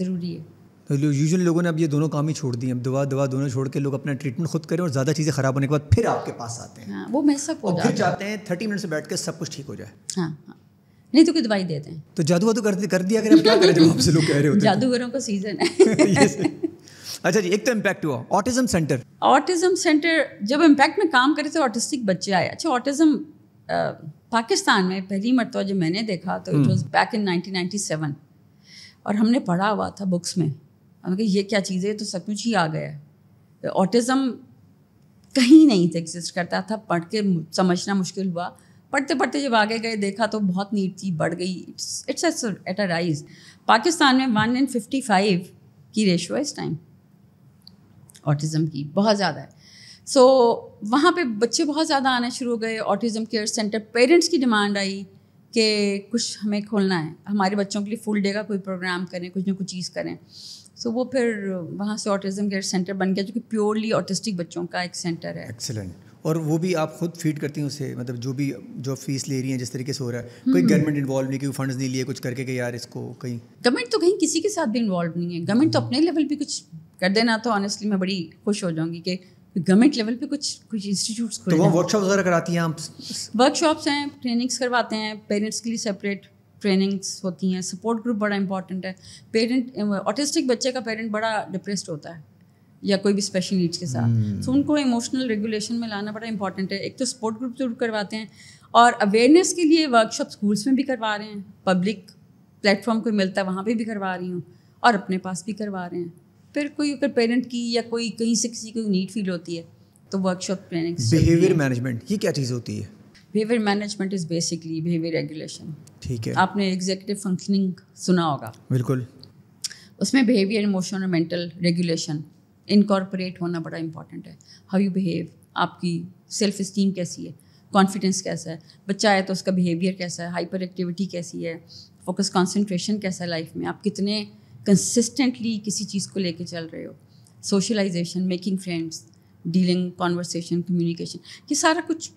ज़रूरी है तो यूजली लोगों ने अब ये दोनों काम ही छोड़ दिए अब दवा दवा दोनों छोड़ के लोग अपना ट्रीटमेंट खुद करें और ज़्यादा चीज़ें ख़राब होने के बाद फिर आपके पास आते हैं हाँ, वो मैसअप हो और फिर चाहते हैं थर्टी मिनट से बैठ के सब कुछ ठीक हो जाए हाँ, हाँ। नहीं तो कोई दवाई देते हैं तो जादू वादू कर, कर दिया अगर क्या करें जब आपसे लोग कह रहे हो जादूगरों का सीज़न है [laughs] अच्छा जी एक तो इम्पैक्ट हुआ ऑटिज्म सेंटर ऑटिज्म सेंटर जब इम्पैक्ट में काम करे तो ऑटिस्टिक बच्चे आए अच्छा ऑटिज्म पाकिस्तान में पहली मरतबा जब मैंने देखा तो it was back in nineteen और हमने पढ़ा हुआ था बुक्स में हम ये क्या चीज़ है तो सचमुच ही आ गया ऑटिज़म कहीं नहीं था एग्जिस्ट करता था पढ़ के समझना मुश्किल हुआ पढ़ते पढ़ते जब आगे गए देखा तो बहुत नीट थी बढ़ गई it's at a rise Pakistan में वन इन फिफ्टी फाइव की रेशो है इस टाइम ऑटिज़म की बहुत ज़्यादा है सो so, वहाँ पे बच्चे बहुत ज़्यादा आने शुरू हो गए ऑटिज़म केयर सेंटर पेरेंट्स की डिमांड आई कि कुछ हमें खोलना है हमारे बच्चों के लिए फुल डे का कोई प्रोग्राम करें कुछ ना कुछ चीज़ करें सो वो फिर वहाँ से ऑटिज्म केयर सेंटर बन गया जो कि प्योरली ऑटिस्टिक बच्चों का एक सेंटर है एक्सेलेंट और वो भी आप खुद फीड करती हैं उसे मतलब जो भी जो फीस ले रही हैं जिस तरीके से हो रहा है कोई गवर्नमेंट हम्म। इन्वॉल्व नहीं कोई फंड्स नहीं लिए कुछ करके के यार इसको कहीं गवर्नमेंट तो कहीं किसी के साथ भी इन्वॉल्व नहीं है गवर्नमेंट तो अपने लेवल पे कुछ कर देना तो ऑनेस्टली मैं बड़ी खुश हो जाऊंगी कि गवर्नमेंट लेवल पे कुछ कुछ इंस्टीट्यूट्स तो वर्कशॉप वगैरह कराती हैं आप वर्कशॉप्स हैं ट्रेनिंग्स करवाते हैं पेरेंट्स के लिए सेपरेट ट्रेनिंग्स होती हैं सपोर्ट ग्रुप बड़ा इंपॉर्टेंट है पेरेंट ऑटिस्टिक बच्चे का पेरेंट बड़ा डिप्रेस्ड होता है या कोई भी स्पेशल नीड्स के साथ सो hmm. उनको इमोशनल रेगुलेशन में लाना बड़ा इंपॉर्टेंट है एक तो सपोर्ट ग्रुप जरूर करवाते हैं और अवेयरनेस के लिए वर्कशॉप स्कूल्स में भी करवा रहे हैं पब्लिक प्लेटफॉर्म कोई मिलता है वहाँ पर भी करवा रही हूँ और अपने पास भी करवा रहे हैं फिर कोई अगर पेरेंट की या कोई कहीं से किसी को नीड फील होती है तो वर्कशॉप ट्रेनिंग बिहेवियर मैनेजमेंट ये क्या चीज़ होती है behaviour management is basically behaviour regulation ठीक है आपने एग्जीक्यूटिव फंक्शनिंग सुना होगा बिल्कुल उसमें बिहेवियर इमोशन और मेंटल रेगुलेशन इनकॉर्पोरेट होना बड़ा इंपॉर्टेंट है हाउ यू बिहेव आपकी सेल्फ इस्टीम कैसी है कॉन्फिडेंस कैसा है बच्चा है तो उसका बिहेवियर कैसा है हाइपर एक्टिविटी कैसी है फोकस कॉन्सेंट्रेशन कैसा है लाइफ में आप कितने कंसिस्टेंटली किसी चीज़ को लेके चल रहे हो socialisation making friends dealing conversation communication ये सारा कुछ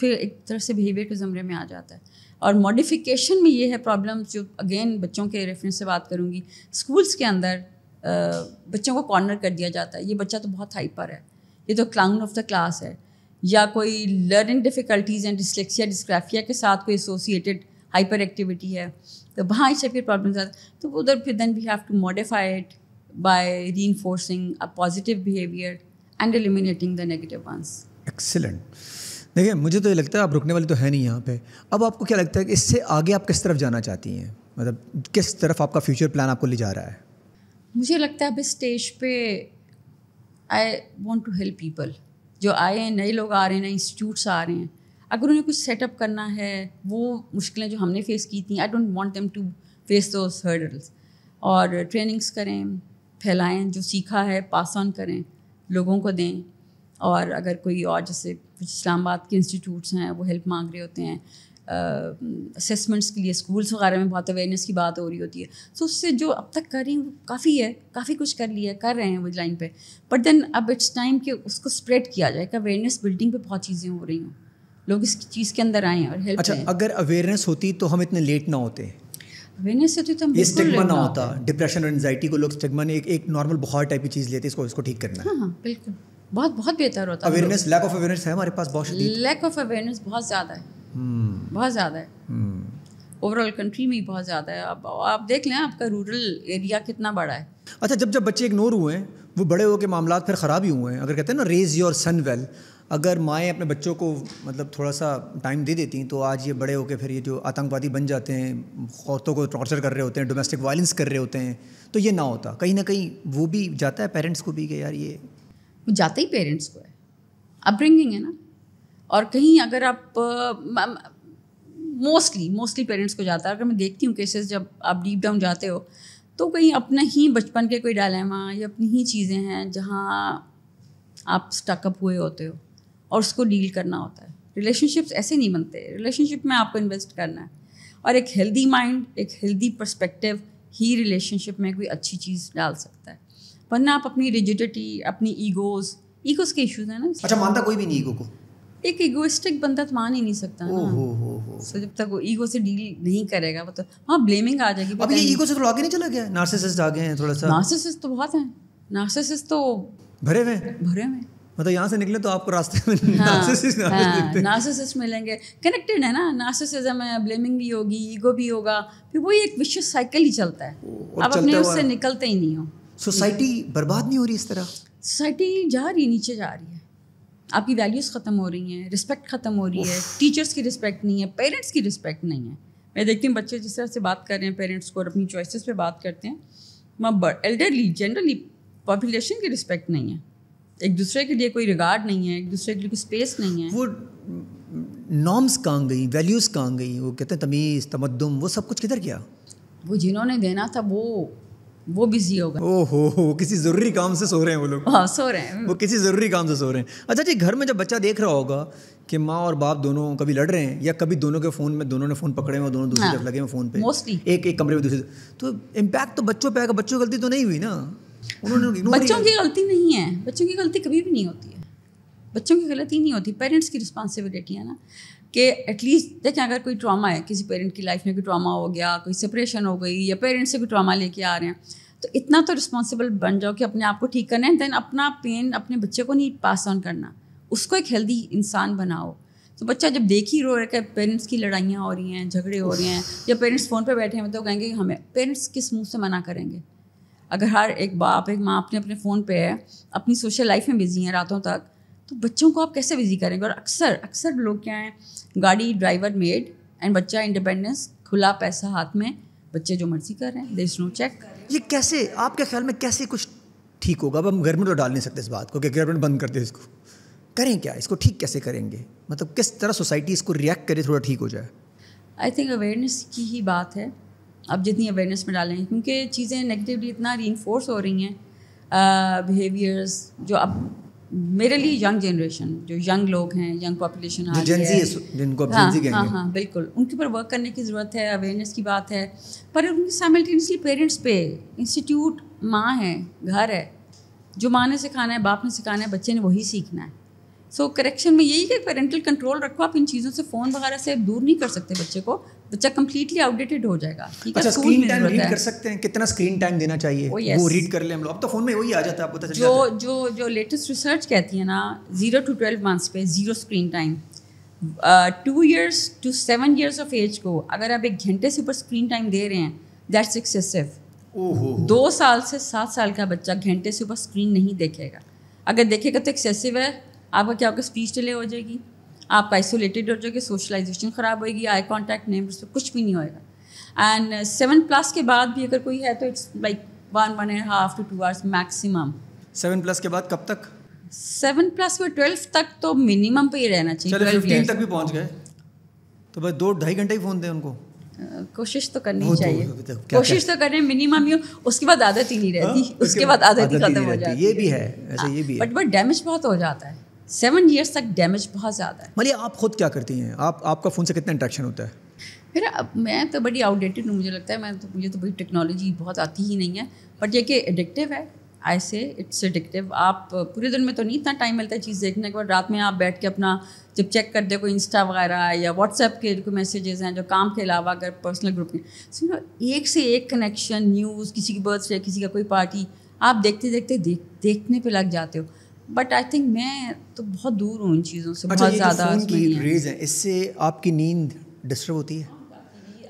फिर एक तरह से बिहेवियर के ज़मरे में आ जाता है और मॉडिफिकेशन में ये है प्रॉब्लम जो अगेन बच्चों के रेफरेंस से बात करूँगी स्कूल्स के अंदर बच्चों को कॉर्नर कर दिया जाता है ये बच्चा तो बहुत हाइपर है ये तो क्लाउन ऑफ द क्लास है या कोई learning difficulties and dyslexia dysgraphia के साथ कोई एसोसिएटेड हाइपर एक्टिविटी है तो वहाँ इससे फिर प्रॉब्लम आते तो उधर फिर then we have to modify it by reinforcing a positive behaviour and eliminating the negative ones excellent देखिए मुझे तो ये लगता है आप रुकने वाली तो है नहीं यहाँ पे अब आपको क्या लगता है कि इससे आगे आप किस तरफ जाना चाहती हैं मतलब किस तरफ आपका फ्यूचर प्लान आपको ले जा रहा है मुझे लगता है अब इस स्टेज पे I want to help people जो आए हैं नए लोग आ रहे हैं नए इंस्टीट्यूट्स आ रहे हैं अगर उन्हें कुछ सेटअप करना है वो मुश्किलें जो हमने फ़ेस की थी I don't want them to face दो हर्डल्स और ट्रेनिंग्स करें फैलाएं जो सीखा है पास ऑन करें लोगों को दें और अगर कोई और जैसे इस्लामाबाद के इंस्टीट्यूट्स हैं वो हेल्प मांग रहे होते हैं असेसमेंट्स के लिए स्कूल्स वगैरह में बहुत अवेयरनेस की बात हो रही होती है सो so, उससे जो अब तक कर रही हैं वो काफ़ी है काफ़ी कुछ कर लिया है कर रहे हैं वो लाइन पे बट देन अब इट्स टाइम कि उसको स्प्रेड किया जाए कि अवेयरनेस बिल्डिंग पे बहुत चीज़ें हो रही हूँ लोग इस चीज़ के अंदर आएँ और हेल्प अच्छा अगर अवेयरनेस होती तो हम इतने लेट ना होते अवेयरनेस होती तो हम स्टिग्मा ना होता डिप्रेशन और एनजाइटी को लोग स्टिग्मा ने एक नॉर्मल बहुत टाइप की चीज़ लेते इसको इसको ठीक करना हाँ हाँ बिल्कुल बहुत बहुत बेहतर होता है अवेयरनेस लैक ऑफ अवेयरनेस है हमारे पास बहुत लैक ऑफ अवेयरनेस बहुत ज़्यादा है hmm. बहुत ज़्यादा है ओवरऑल hmm. कंट्री में बहुत ज़्यादा है अब आप देख लें आपका रूरल एरिया कितना बड़ा है अच्छा जब जब बच्चे इग्नोर हुए हैं वो बड़े होकर मामला फिर ख़राब ही हुए हैं अगर कहते हैं ना रेज योर सन वेल अगर माएँ अपने बच्चों को मतलब थोड़ा सा टाइम दे देती हैं तो आज ये बड़े होकर फिर ये जो आतंकवादी बन जाते हैं औरतों को टॉर्चर कर रहे होते हैं डोमेस्टिक वायलेंस कर रहे होते हैं तो ये ना होता कहीं ना कहीं वो भी जाता है पेरेंट्स को भी कि यार ये वो जाता ही पेरेंट्स को है अपब्रिंगिंग है ना और कहीं अगर आप मोस्टली मोस्टली पेरेंट्स को जाता है अगर मैं देखती हूँ केसेस जब आप डीप डाउन जाते हो तो कहीं अपने ही बचपन के कोई डालेमा या अपनी ही चीज़ें हैं जहाँ आप स्टकअप हुए होते हो और उसको डील करना होता है रिलेशनशिप्स ऐसे नहीं बनते रिलेशनशिप में आपको इन्वेस्ट करना है और एक हेल्दी माइंड एक हेल्दी परस्पेक्टिव ही रिलेशनशिप में कोई अच्छी चीज़ डाल सकता है वरना आप अपनी रिजिडिटी अपनी ईगोज ईगोज के इश्यूज है ना अच्छा मानता कोई भी नहीं ईगो को एक ईगोइस्टिक बंदा तो मान ही नहीं सकता ओ, ना हो, हो, हो. So, जब तक वो ईगो से डील नहीं करेगा वो तो हाँ ब्लेमिंग आ जाएगी अब ये ईगो से तो आगे नहीं चला गया नार्सिसिस्ट आ गए हैं थोड़ा सा नार्सिसिस्ट तो बहुत हैं नार्सिसिस्ट तो भरे हुए भरे हुए मतलब यहाँ से निकले तो आपको रास्ते में नार्सिसिस्ट हाँ, हाँ नार्सिसिस्ट मिलेंगे कनेक्टेड है ना नार्सिसिज्म है ब्लेमिंग भी होगी ईगो भी होगा फिर वही एक विशेष साइकिल ही चलता है आप अपने उससे निकलते ही नहीं हो सोसाइटी बर्बाद नहीं हो रही इस तरह सोसाइटी जा रही है नीचे जा रही है आपकी वैल्यूज़ ख़त्म हो रही हैं रिस्पेक्ट ख़त्म हो रही है टीचर्स की रिस्पेक्ट नहीं है पेरेंट्स की रिस्पेक्ट नहीं है मैं देखती हूँ बच्चे जिस तरह से बात कर रहे हैं पेरेंट्स को और अपनी चॉइसेस पे बात करते हैं वहाँ एल्डरली जनरली पॉपुलेशन की रिस्पेक्ट नहीं है एक दूसरे के लिए कोई रिगार्ड नहीं है एक दूसरे के लिए कोई स्पेस नहीं है वो नॉर्म्स कहाँ गई वैल्यूज़ कहाँ गई वो कहते हैं तमीज़ तमदम वो सब कुछ किधर गया वो जिन्होंने देना था वो वो बिजी होगा ओ हो किसी ज़रूरी काम से सो रहे हैं वो लोग हाँ सो रहे हैं वो किसी ज़रूरी काम से सो रहे हैं अच्छा जी घर में जब बच्चा देख रहा होगा कि माँ और बाप दोनों कभी लड़ रहे हैं या कभी दोनों के फ़ोन में दोनों ने फ़ोन पकड़े हैं दोनों दूसरी हाँ। तरफ लगे हैं फ़ोन पे मोस्टली एक एक कमरे में दूसरी तो इम्पैक्ट तो बच्चों पर आएगा बच्चों की गलती तो नहीं हुई ना उन्होंने हाँ। बच्चों की गलती नहीं है बच्चों की गलती कभी भी नहीं होती है बच्चों की गलती नहीं होती पेरेंट्स की रिस्पॉन्सिबिलिटी है ना कि एटलीस्ट देखें अगर कोई ट्रामा है किसी पेरेंट की लाइफ में कोई ट्रामा हो गया कोई सेपरेशन हो गई या पेरेंट्स से कोई ट्रामा लेके आ रहे हैं तो इतना तो रिस्पॉन्सिबल बन जाओ कि अपने आप को ठीक करना है देन अपना पेन अपने बच्चे को नहीं पास ऑन करना उसको एक हेल्दी इंसान बनाओ तो बच्चा जब देख ही रो रहा है पेरेंट्स की लड़ाइयाँ हो रही हैं झगड़े हो रहे हैं या पेरेंट्स फ़ोन पर बैठे हैं तो कहेंगे हमें पेरेंट्स किस मुँह से मना करेंगे अगर हर एक बाप एक माँ अपने अपने फ़ोन पे है अपनी सोशल लाइफ में बिजी हैं रातों तक तो बच्चों को आप कैसे बिजी करेंगे और अक्सर अक्सर लोग क्या हैं गाड़ी ड्राइवर मेड एंड बच्चा इंडिपेंडेंस खुला पैसा हाथ में बच्चे जो मर्जी कर रहे हैं देश नो चेक ये कैसे आपके ख्याल में कैसे कुछ ठीक होगा अब हम गवर्नमेंट तो डाल नहीं सकते इस बात को कि गवर्नमेंट बंद कर दे इसको करें क्या इसको ठीक कैसे करेंगे मतलब किस तरह सोसाइटी इसको रिएक्ट करे थोड़ा ठीक हो जाए आई थिंक अवेयरनेस की ही बात है आप जितनी अवेयरनेस में डालें क्योंकि चीज़ें नेगेटिवली इतना री हो रही हैं बिहेवियर्स जो अब मेरे लिए यंग जनरेशन जो यंग लोग हैं यंग पॉपुलेशन आ रही है जिनको हाँ, हाँ हाँ बिल्कुल उनके ऊपर वर्क करने की ज़रूरत है अवेयरनेस की बात है पर उनके साइमल्टेनियसली पेरेंट्स पे इंस्टीट्यूट माँ है घर है जो माँ ने सिखाना है बाप ने सिखाना है बच्चे ने वही सीखना है सो so, करेक्शन में यही है पेरेंटल कंट्रोल रखो आप इन चीज़ों से फ़ोन वगैरह से दूर नहीं कर सकते बच्चे को बच्चा कंप्लीटली आउटडेटेड हो जाएगा ठीक अच्छा, स्क्रीन टाइम रीड कर सकते हैं कितना स्क्रीन टाइम देना चाहिए oh, yes. वो रीड कर ले हम लोग अब तो फोन में वही आ जाता है आपको जो जो जो लेटेस्ट रिसर्च कहती है ना जीरो टू ट्वेल्व मंथ्स पे zero screen time two years to seven years of age को अगर आप एक घंटे से ऊपर स्क्रीन टाइम दे रहे हैं दैट्स एक्सेसिव दो साल से सात साल का बच्चा घंटे से ऊपर स्क्रीन नहीं देखेगा अगर देखेगा तो एक्सेसिव है आपका क्या होगा स्पीच डिले हो जाएगी आप आइसोलेटेड हो जाओगे सोशलाइजेशन ख़राब होएगी आई कॉन्टैक्ट नेबर्स पे कुछ भी नहीं होएगा एंड सेवन प्लस के बाद भी अगर कोई है तो it's like one one and half two two hours maximum seven plus के बाद कब तक सेवन प्लस में ट्वेल्व तक तो मिनिमम पे ही रहना चाहिए फिफ्टीन तक भी पहुँच गए तो भाई दो ढाई घंटे ही फ़ोन दें उनको uh, कोशिश तो करनी चाहिए कोशिश तो करें मिनिमम ही उसके बाद आदत ही नहीं हाँ, रहती उसके बाद आदत ही खत्म हो जाती है ये भी है ऐसे अच्छा, ये भी हाँ, है बट बट डैमेज बहुत हो जाता है सेवन ईयर्स तक डैमेज बहुत ज़्यादा है मलिया आप खुद क्या करती हैं आप आपका फ़ोन से कितना इंट्रैक्शन होता है मेरा अब मैं तो बड़ी आउटडेटेड हूँ मुझे लगता है मैं तो मुझे तो बड़ी टेक्नोलॉजी बहुत आती ही नहीं है बट ये कि एडिक्टिव है आई से इट्स एडिक्टिव आप पूरे दिन में तो नहीं इतना टाइम मिलता है चीज़ देखने के बाद रात में आप बैठ के अपना जब चेक करते हो कोई इंस्टा वगैरह या व्हाट्सएप के कोई मैसेजेस हैं जो काम के अलावा अगर पर्सनल ग्रुप में सुनो एक से एक कनेक्शन न्यूज़ किसी की बर्थडे किसी का कोई पार्टी आप देखते देखते देख देखने पर लग जाते हो बट आई थिंक मैं तो बहुत दूर हूँ इन चीज़ों से अच्छा, बहुत ज़्यादा रेज है इससे आपकी नींद डिस्टर्ब होती है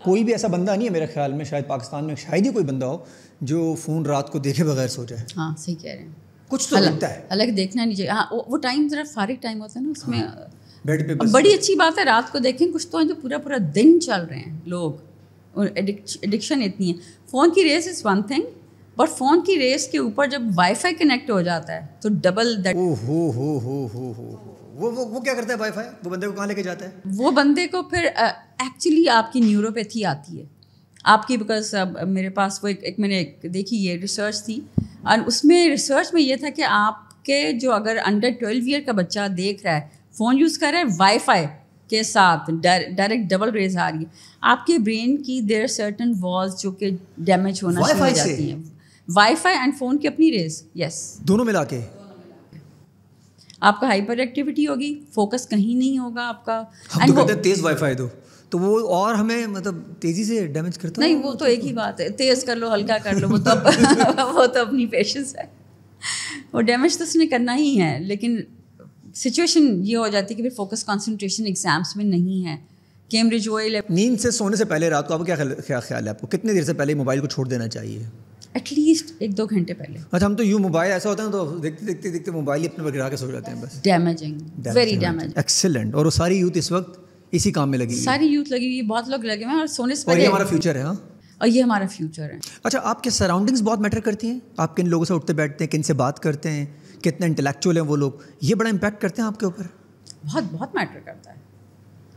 कोई भी ऐसा बंदा नहीं है मेरे ख्याल में शायद पाकिस्तान में शायद ही कोई बंदा हो जो फ़ोन रात को देखे बगैर सो जाए हाँ सही कह रहे हैं कुछ तो लगता है अलग देखना नहीं चाहिए हाँ वो टाइम ज़रा फारिक टाइम होता है ना उसमें हाँ, बेड पे बड़ी अच्छी बात है रात को देखें कुछ तो हैं जो पूरा पूरा दिन चल रहे हैं लोग और एडिक्शन इतनी है फ़ोन की race is one thing but phone की रेस के ऊपर जब वाईफाई कनेक्ट हो जाता है तो डबल दैट ओ हो हो हो हो हो वो वो वो क्या करता है वाईफाई वो बंदे को कहाँ लेके जाता है वो बंदे को फिर एक्चुअली uh, आपकी न्यूरोपैथी आती है आपकी बिकॉज uh, मेरे पास वो एक, एक मैंने एक देखी ये रिसर्च थी और उसमें रिसर्च में ये था कि आपके जो अगर अंडर ट्वेल्व ईयर का बच्चा देख रहा है फ़ोन यूज़ कर रहा है वाईफाई के साथ डायरेक्ट डबल रेज आ रही है आपके ब्रेन की देर सर्टन वॉल्स जो कि डैमेज होना शुरू हो जाती हैं वाईफाई एंड फ़ोन की अपनी रेस यस दोनों मिला के आपका हाइपर एक्टिविटी होगी फोकस कहीं नहीं होगा आपका हम तो तेज वाईफाई दो तो वो और हमें मतलब तेजी से डैमेज करता नहीं वो तो एक ही बात है तेज कर लो हल्का कर लो वो तो [laughs] वो तो अपनी पेशेंस है वो डैमेज तो उसने करना ही है लेकिन सिचुएशन ये हो जाती है कि फिर फोकस कंसंट्रेशन एग्जाम्स में नहीं है कैम्ब्रिज वो e नींद से सोने से पहले रात को आपको क्या ख्याल है आपको कितनी देर से पहले मोबाइल को छोड़ देना चाहिए एटलीस्ट एक दो घंटे पहले अच्छा हम तो यू मोबाइल ऐसा होता है तो देखते देखते देखते मोबाइल ही अपने पर गिरा के सो जाते हैं बस डैमेजिंग वेरी डैमेज एक्सेलेंट और वो सारी यूथ इस वक्त इसी काम में लगी सारी यूथ लगी हुई है बहुत लोग लगे हुए हैं और सोने से पहले हमारा फ्यूचर है हाँ और ये हमारा फ्यूचर है अच्छा आपके सराउंडिंग्स बहुत मैटर करती हैं आप किन लोगों से उठते बैठते हैं किन से बात करते हैं कितने इंटेलेक्चुअल हैं वो लोग ये बड़ा इम्पैक्ट करते हैं आपके ऊपर बहुत बहुत मैटर करता है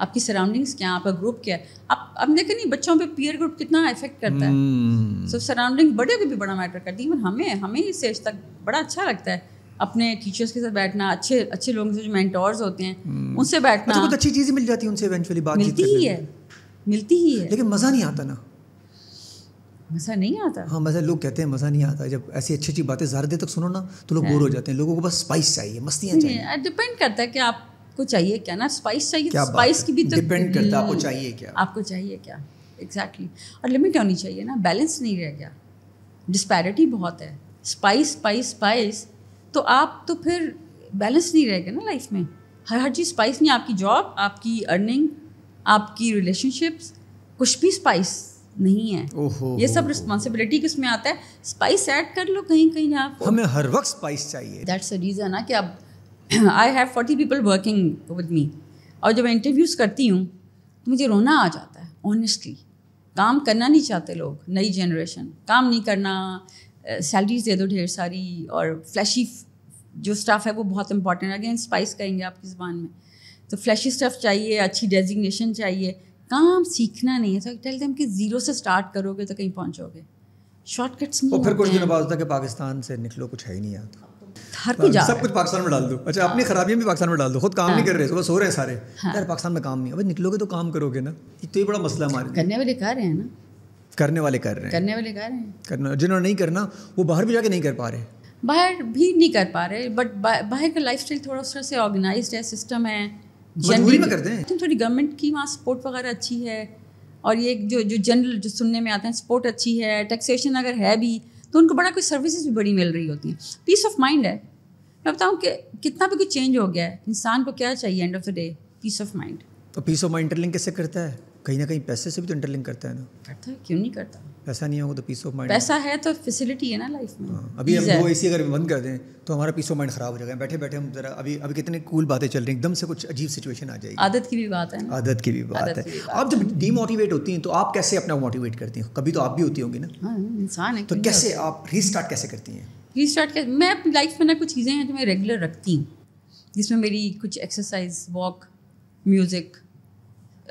आपकी सराउंडिंग्स क्या आपका ग्रुप क्या है आप अब देखें नहीं बच्चों पे पीयर ग्रुप कितना इफेक्ट करता है सो hmm. सराउंडिंग so, बड़े को भी बड़ा मैटर करती है हमें हमें इस एज तक बड़ा अच्छा लगता है अपने टीचर्स के साथ बैठना अच्छे अच्छे लोगों से जो मेंटोर्स होते हैं hmm. उनसे बैठना अच्छा, अच्छी चीज़ें मिल जाती है उनसे इवेंचुअली बात मिलती ही है मिलती ही है लेकिन मज़ा नहीं आता ना मज़ा नहीं आता हाँ मज़ा लोग कहते हैं मज़ा नहीं आता जब ऐसी अच्छी अच्छी बातें ज़्यादा देर तक सुनो ना तो लोग हाँ। बोर हो जाते हैं लोगों को बस स्पाइस चाहिए मस्तियाँ चाहिए डिपेंड करता है कि आप आपको चाहिए क्या ना स्पाइस चाहिए तो क्या स्पाइस की भी तो डिपेंड करता है आपको hmm, चाहिए क्या आपको चाहिए क्या एग्जैक्टली exactly. और लिमिट होनी चाहिए ना बैलेंस नहीं रह गया डिस्पैरिटी बहुत है स्पाइस स्पाइस स्पाइस तो आप तो फिर बैलेंस नहीं रहेगा ना लाइफ में हर हर चीज़ स्पाइस नहीं आपकी जॉब आपकी अर्निंग आपकी रिलेशनशिप्स कुछ भी स्पाइस नहीं है ओहो, ये सब रिस्पॉन्सिबिलिटी किस में आता है स्पाइस ऐड कर लो कहीं कहीं आप हमें हर वक्त स्पाइस चाहिए दैट्स अ रीज़न ना कि आप I have forty people working with me और जब मैं इंटरव्यूज़ करती हूँ तो मुझे रोना आ जाता है ऑनेस्टली काम करना नहीं चाहते लोग नई जनरेशन काम नहीं करना सैलरीज दे दो ढेर सारी और फ्लैशी जो स्टाफ है वो बहुत इंपॉर्टेंट है अगेन स्पाइस कहेंगे आपकी ज़बान में तो फ्लैशी स्टफ चाहिए अच्छी डेजिग्नेशन चाहिए काम सीखना नहीं है तो टेल देम कि ज़ीरो से स्टार्ट करोगे तो कहीं पहुँचोगे शॉर्टकट्स नहीं फिर कुछ दिनों बाद तो पाकिस्तान से निकलो कुछ है ही नहीं आता हर कोई हाँ, जा सब कुछ पाकिस्तान में डाल दो अच्छा हाँ। अपनी खराबियां भी पाकिस्तान में डाल दो खुद काम नहीं हाँ। कर रहे सुबह सो रहे हैं सारे यार पाकिस्तान में काम नहीं अब निकलोगे तो काम करोगे ना तो ये बड़ा मसला हमारे करने वाले कर रहे हैं ना करने वाले कर रहे हैं करने वाले कर रहे हैं करना जिन्होंने नहीं करना वो बाहर भी जाके नहीं कर पा रहे बाहर भी नहीं कर पा रहे बट बाहर का लाइफ थोड़ा उस तरह से ऑर्गेनाइज है सिस्टम है जनरली में करते हैं थोड़ी गवर्नमेंट की वहाँ सपोर्ट वगैरह अच्छी है और ये जो जो जनरल जो सुनने में आते हैं सपोर्ट अच्छी है टैक्सेशन अगर है भी तो उनको बड़ा कोई सर्विसेज भी बड़ी मिल रही होती हैं पीस ऑफ माइंड है मैं बताऊँ कि कितना भी कुछ चेंज हो गया है इंसान को क्या चाहिए end of the day peace of mind तो पीस ऑफ माइंड इंटरलिंक कैसे करता है कहीं ना कहीं पैसे से भी तो इंटरलिंक करता है ना करता है क्यों नहीं करता पैसा नहीं होगा तो पीस ऑफ माइंड पैसा है तो फैसिलिटी है ना लाइफ में हाँ, अभी हम वो एसी अगर बंद कर दें तो हमारा पीस ऑफ माइंड खराब हो जाएगा बैठे बैठे हम जरा अभी अभी कितने कूल बातें चल रही एकदम से कुछ अजीब सिचुएशन आ जाएगी आदत की भी बात है आदत की भी बात है आप जब डीमोटिवेट होती हैं तो आप कैसे अपना मोटिवेट करती हैं कभी तो आप भी होती होंगी ना हाँ, इंसान है तो कैसे आप री कैसे करती हैं री स्टार्ट मैं अपनी लाइफ में ना कुछ चीज़ें हैं जो मैं रेगुलर रखती हूँ जिसमें मेरी कुछ exercise walk music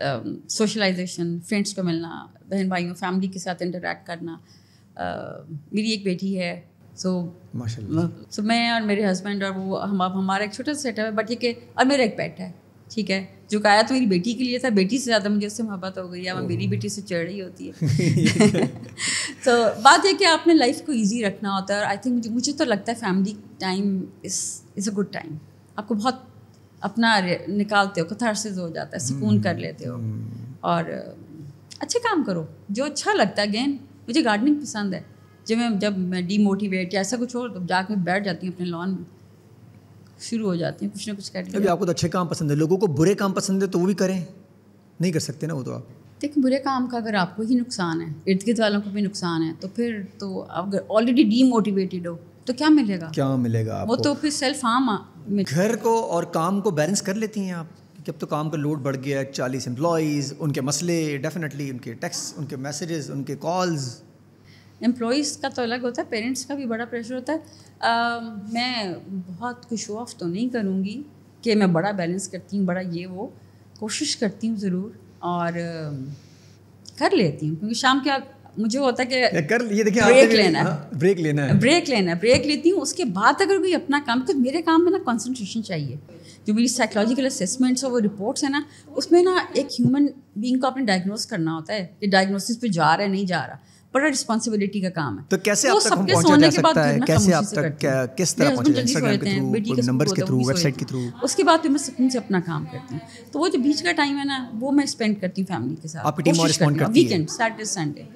socialisation friends को मिलना बहन भाइयों फैमिली के साथ इंटरेक्ट करना uh, मेरी एक बेटी है सो so, so मैं और मेरे हस्बैंड और वो हम अब हमारा एक छोटा सा सेटअप है बट ये और मेरा एक पेट है ठीक है जो काया तो मेरी बेटी के लिए था बेटी से ज़्यादा मुझे उससे मोहब्बत हो गई या मैं मेरी बेटी से चढ़ रही होती है तो [laughs] [laughs] बात यह कि आपने लाइफ को ईजी रखना होता है और आई थिंक मुझे मुझे तो लगता है family time is is a good time आपको बहुत अपना निकालते हो कथारसिस हो जाता है सुकून कर हम्म, लेते हो हम्म। और अच्छे काम करो जो अच्छा लगता है गेंद मुझे गार्डनिंग पसंद है जब मैं जब मैं डीमोटिवेट या ऐसा कुछ हो तो जाके बैठ जाती हूँ अपने लॉन में शुरू हो जाती हूँ कुछ ना कुछ कर अभी आपको तो अच्छे काम पसंद है लोगों को बुरे काम पसंद है तो वो भी करें नहीं कर सकते ना वो तो आप देखिए बुरे काम का अगर आपको ही नुकसान है इर्द गिर्द वालों को भी नुकसान है तो फिर तो आप ऑलरेडी डीमोटिवेटेड हो तो क्या मिलेगा क्या मिलेगा आपको? वो तो फिर सेल्फ हार्म घर को और काम को बैलेंस कर लेती हैं आप जब तो काम का लोड बढ़ गया चालीस एम्प्लॉज़ उनके मसले डेफिनेटली उनके टैक्स उनके मैसेजेस उनके कॉल्स एम्प्लॉयज़ का तो अलग होता है पेरेंट्स का भी बड़ा प्रेशर होता है आ, मैं बहुत कुछ ऑफ तो नहीं करूँगी कि मैं बड़ा बैलेंस करती हूँ बड़ा ये वो कोशिश करती हूँ ज़रूर और कर लेती हूँ क्योंकि शाम के आप मुझे होता है कि कर ये देखिए ब्रेक लेना है ब्रेक हाँ, लेना है ब्रेक लेना है ब्रेक लेती हूँ उसके बाद अगर कोई अपना काम बिकॉज मेरे काम में ना कॉन्सेंट्रेशन चाहिए जो मेरी साइकोलॉजिकल असेसमेंट्स और वो रिपोर्ट्स है ना उसमें ना एक ह्यूमन बींग को अपने डायग्नोस करना होता है कि डायग्नोसिस पे जा रहा है नहीं जा रहा बड़ा रिस्पॉन्सिबिलिटी का काम है तो कैसे तो आप तक पहुंचा सोने के बाद है कैसे आप तक किस तरह पहुंचा इंस्टाग्राम के थ्रू नंबर्स के थ्रू वेबसाइट के थ्रू उसके बाद फिर मैं सुकून से अपना काम करती हूँ तो वो जो बीच का टाइम है ना वो मैं स्पेंड करती हूँ फैमिली के साथ आपकी टीम और रिस्पॉन्ड करती है वीकेंड सैटरडे संडे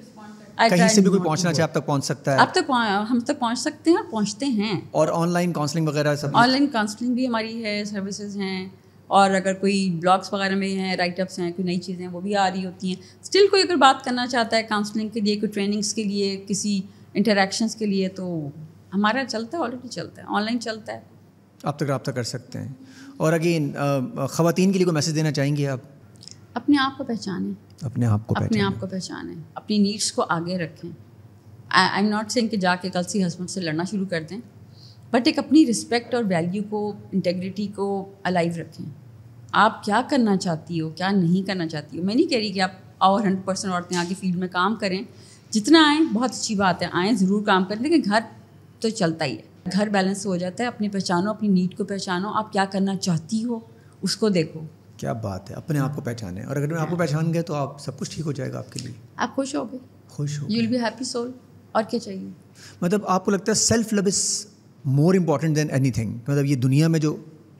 कहीं से भी कोई पहुंचना चाहे आप तक पहुंच सकता है आप तक हम तक पहुंच सकते हैं और पहुंचते हैं और ऑनलाइन काउंसलिंग वगैरह सब ऑनलाइन काउंसलिंग भी हमारी है सर्विसेज हैं और अगर कोई ब्लॉग्स वगैरह में हैं राइटअप्स हैं कोई नई चीज़ें वो भी आ रही होती हैं स्टिल कोई अगर बात करना चाहता है काउंसलिंग के लिए कोई ट्रेनिंग्स के लिए किसी इंटरेक्शंस के लिए तो हमारा चलता है ऑलरेडी चलता है ऑनलाइन चलता है आप तक रब्ता कर सकते हैं और अगेन ख़वान के लिए कोई मैसेज देना चाहेंगे आप अपने आप को पहचाने अपने आप को अपने आप को पहचाने अपनी नीड्स को आगे रखें आई एम नॉट सेइंग कि जाके कल से हस्बैंड से लड़ना शुरू कर दें बट एक अपनी रिस्पेक्ट और वैल्यू को इंटेग्रिटी को अलाइव रखें आप क्या करना चाहती हो क्या नहीं करना चाहती हो मैं नहीं कह रही कि आप और हंड्रेड परसेंट औरतें आगे फील्ड में काम करें जितना आएँ बहुत अच्छी बात है आएँ ज़रूर काम करें लेकिन घर तो चलता ही है घर बैलेंस हो जाता है अपनी पहचानो अपनी नीड को पहचानो आप क्या करना चाहती हो उसको देखो क्या बात है अपने आप को पहचाने और अगर मैं आपको पहचान गए तो आप सब कुछ ठीक हो जाएगा आपके लिए आप खुश हो गए खुश हो you will be happy soul और क्या चाहिए मतलब आपको लगता है self love is more important than any मतलब ये दुनिया में जो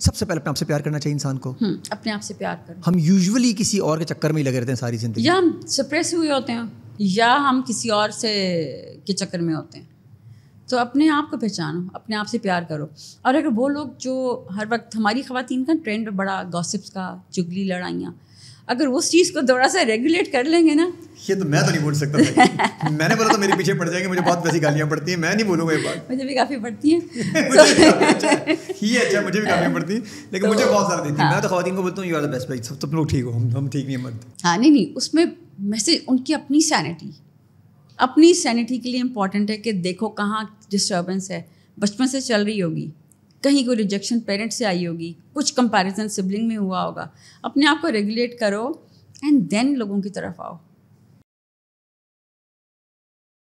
सबसे पहले अपने आप से प्यार करना चाहिए इंसान को हम्म, अपने आप से प्यार कर हम यूजली किसी और के चक्कर में ही लगे रहते हैं सारी जिंदगी या हम सप्रेस हुए होते हैं या हम किसी और से के चक्कर में होते हैं तो अपने आप को पहचानो अपने आप से प्यार करो और अगर वो लोग जो हर वक्त हमारी खातन का ट्रेंड बड़ा गॉसिप्स का चुगली लड़ाइयाँ अगर उस चीज़ को थोड़ा सा रेगुलेट कर लेंगे ना ये तो मैं तो नहीं बोल सकता [laughs] मैंने बोला तो मेरे पीछे पड़ जाएंगे मुझे बहुत वैसी गालियाँ पड़ती हैं मैं नहीं बोलूंगा ये बात मुझे भी काफ़ी पड़ती हैं [laughs] अच्छा, तो- ही अच्छा मुझे भी काफ़ी पड़ती है लेकिन मुझे तो- बहुत सारा देती है मैं तो हाँ। खातन को बोलता हूँ यू आर द बेस्ट भाई सब तुम लोग ठीक हो हम ठीक नहीं मत हाँ नहीं नहीं उसमें मैसेज उनकी अपनी सैनिटी अपनी सैनिटी के लिए इंपॉर्टेंट है कि देखो कहाँ डिस्टर्बेंस है बचपन से चल रही होगी कहीं कोई रिजेक्शन पेरेंट्स से आई होगी कुछ कंपैरिजन सिबलिंग में हुआ होगा अपने आप को रेगुलेट करो एंड देन लोगों की तरफ आओ